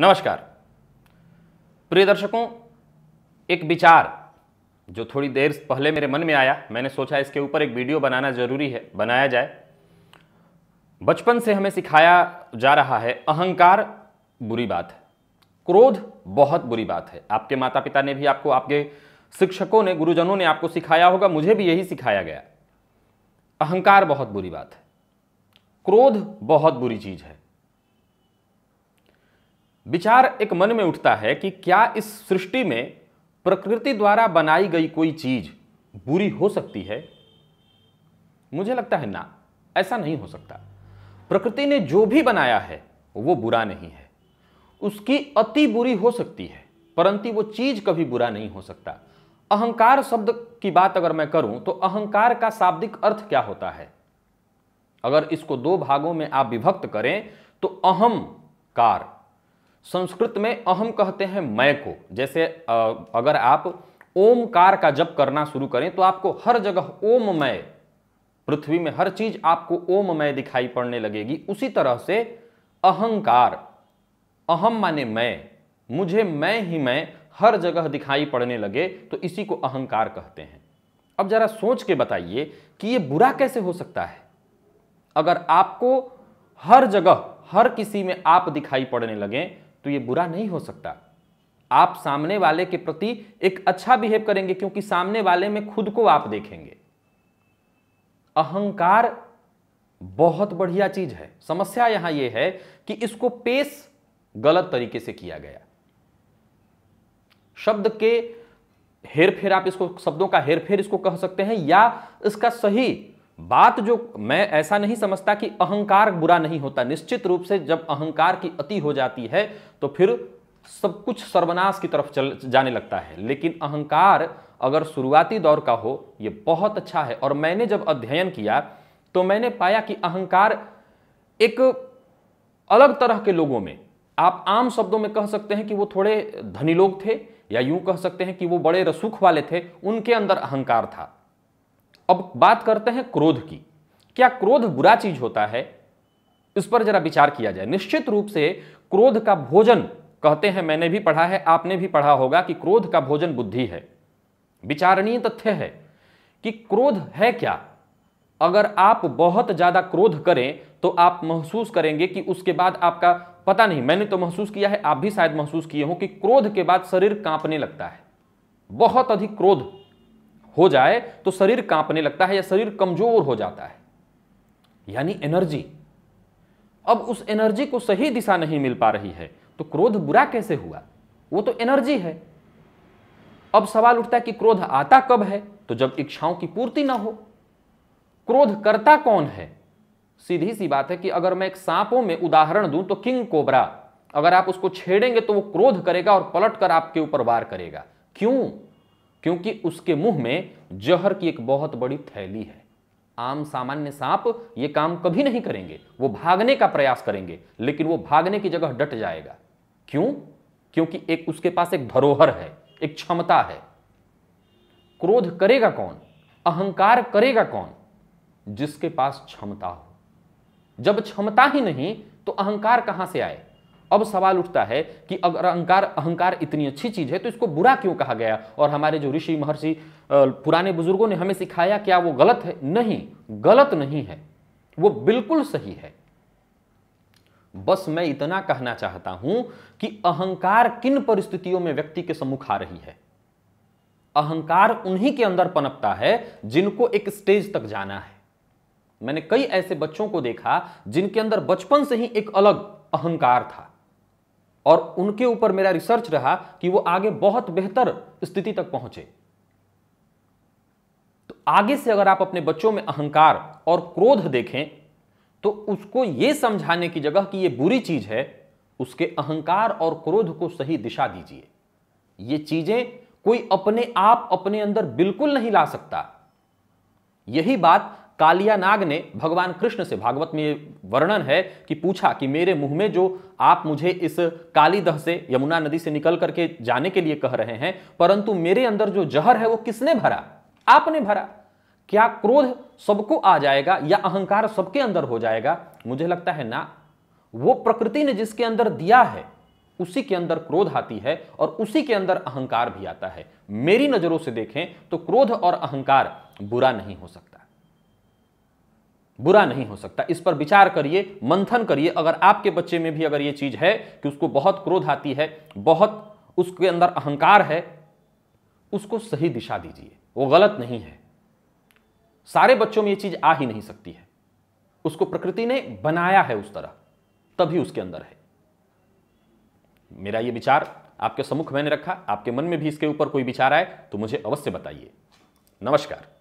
नमस्कार प्रिय दर्शकों एक विचार जो थोड़ी देर पहले मेरे मन में आया मैंने सोचा इसके ऊपर एक वीडियो बनाना जरूरी है बनाया जाए बचपन से हमें सिखाया जा रहा है अहंकार बुरी बात है क्रोध बहुत बुरी बात है आपके माता पिता ने भी आपको आपके शिक्षकों ने गुरुजनों ने आपको सिखाया होगा मुझे भी यही सिखाया गया अहंकार बहुत बुरी बात है क्रोध बहुत बुरी चीज़ है विचार एक मन में उठता है कि क्या इस सृष्टि में प्रकृति द्वारा बनाई गई कोई चीज बुरी हो सकती है मुझे लगता है ना ऐसा नहीं हो सकता प्रकृति ने जो भी बनाया है वो बुरा नहीं है उसकी अति बुरी हो सकती है परंतु वो चीज कभी बुरा नहीं हो सकता अहंकार शब्द की बात अगर मैं करूं तो अहंकार का शाब्दिक अर्थ क्या होता है अगर इसको दो भागों में आप विभक्त करें तो अहम कार संस्कृत में अहम कहते हैं मैं को जैसे अगर आप ओमकार का जप करना शुरू करें तो आपको हर जगह ओम मय पृथ्वी में हर चीज आपको ओम मय दिखाई पड़ने लगेगी उसी तरह से अहंकार अहम माने मैं मुझे मैं ही मैं हर जगह दिखाई पड़ने लगे तो इसी को अहंकार कहते हैं अब जरा सोच के बताइए कि ये बुरा कैसे हो सकता है अगर आपको हर जगह हर किसी में आप दिखाई पड़ने लगें तो ये बुरा नहीं हो सकता आप सामने वाले के प्रति एक अच्छा बिहेव करेंगे क्योंकि सामने वाले में खुद को आप देखेंगे अहंकार बहुत बढ़िया चीज है समस्या यहां यह है कि इसको पेश गलत तरीके से किया गया शब्द के हेरफेर आप इसको शब्दों का हेरफेर इसको कह सकते हैं या इसका सही बात जो मैं ऐसा नहीं समझता कि अहंकार बुरा नहीं होता निश्चित रूप से जब अहंकार की अति हो जाती है तो फिर सब कुछ सर्वनाश की तरफ चल जाने लगता है लेकिन अहंकार अगर शुरुआती दौर का हो ये बहुत अच्छा है और मैंने जब अध्ययन किया तो मैंने पाया कि अहंकार एक अलग तरह के लोगों में आप आम शब्दों में कह सकते हैं कि वो थोड़े धनी लोग थे या यूं कह सकते हैं कि वो बड़े रसूख वाले थे उनके अंदर अहंकार था अब बात करते हैं क्रोध की क्या क्रोध बुरा चीज होता है इस पर जरा विचार किया जाए निश्चित रूप से क्रोध का भोजन कहते हैं मैंने भी पढ़ा है आपने भी पढ़ा होगा कि क्रोध का भोजन बुद्धि है विचारणीय तथ्य है कि क्रोध है क्या अगर आप बहुत ज़्यादा क्रोध करें तो आप महसूस करेंगे कि उसके बाद आपका पता नहीं मैंने तो महसूस किया है आप भी शायद महसूस किए हो कि क्रोध के बाद शरीर कांपने लगता है बहुत अधिक क्रोध हो जाए तो शरीर कांपने लगता है या शरीर कमजोर हो जाता है यानी एनर्जी अब उस एनर्जी को सही दिशा नहीं मिल पा रही है तो क्रोध बुरा कैसे हुआ वो तो एनर्जी है अब सवाल उठता है कि क्रोध आता कब है तो जब इच्छाओं की पूर्ति ना हो क्रोध करता कौन है सीधी सी बात है कि अगर मैं एक सांपों में उदाहरण दूं तो किंग कोबरा अगर आप उसको छेड़ेंगे तो वो क्रोध करेगा और पलट कर आपके ऊपर वार करेगा क्यों क्योंकि उसके मुंह में जहर की एक बहुत बड़ी थैली है आम सामान्य सांप ये काम कभी नहीं करेंगे वो भागने का प्रयास करेंगे लेकिन वो भागने की जगह डट जाएगा क्यों क्योंकि एक उसके पास एक धरोहर है एक क्षमता है क्रोध करेगा कौन अहंकार करेगा कौन जिसके पास क्षमता हो जब क्षमता ही नहीं तो अहंकार कहां से आए अब सवाल उठता है कि अगर अहंकार अहंकार इतनी अच्छी चीज है तो इसको बुरा क्यों कहा गया और हमारे जो ऋषि महर्षि पुराने बुजुर्गों ने हमें सिखाया क्या वो गलत है नहीं गलत नहीं है वो बिल्कुल सही है बस मैं इतना कहना चाहता हूं कि अहंकार किन परिस्थितियों में व्यक्ति के सम्मुख आ रही है अहंकार उन्हीं के अंदर पनपता है जिनको एक स्टेज तक जाना है मैंने कई ऐसे बच्चों को देखा जिनके अंदर बचपन से ही एक अलग अहंकार था और उनके ऊपर मेरा रिसर्च रहा कि वो आगे बहुत बेहतर स्थिति तक पहुंचे तो आगे से अगर आप अपने बच्चों में अहंकार और क्रोध देखें तो उसको ये समझाने की जगह कि ये बुरी चीज है उसके अहंकार और क्रोध को सही दिशा दीजिए ये चीजें कोई अपने आप अपने अंदर बिल्कुल नहीं ला सकता यही बात कालियानाग ने भगवान कृष्ण से भागवत में ये वर्णन है कि पूछा कि मेरे मुंह में जो आप मुझे इस काली दह से यमुना नदी से निकल करके जाने के लिए कह रहे हैं परंतु मेरे अंदर जो जहर है वो किसने भरा आपने भरा क्या क्रोध सबको आ जाएगा या अहंकार सबके अंदर हो जाएगा मुझे लगता है ना वो प्रकृति ने जिसके अंदर दिया है उसी के अंदर क्रोध आती है और उसी के अंदर अहंकार भी आता है मेरी नजरों से देखें तो क्रोध और अहंकार बुरा नहीं हो सकता बुरा नहीं हो सकता इस पर विचार करिए मंथन करिए अगर आपके बच्चे में भी अगर ये चीज़ है कि उसको बहुत क्रोध आती है बहुत उसके अंदर अहंकार है उसको सही दिशा दीजिए वो गलत नहीं है सारे बच्चों में ये चीज़ आ ही नहीं सकती है उसको प्रकृति ने बनाया है उस तरह तभी उसके अंदर है मेरा ये विचार आपके सम्मुख मैंने रखा आपके मन में भी इसके ऊपर कोई विचार आए तो मुझे अवश्य बताइए नमस्कार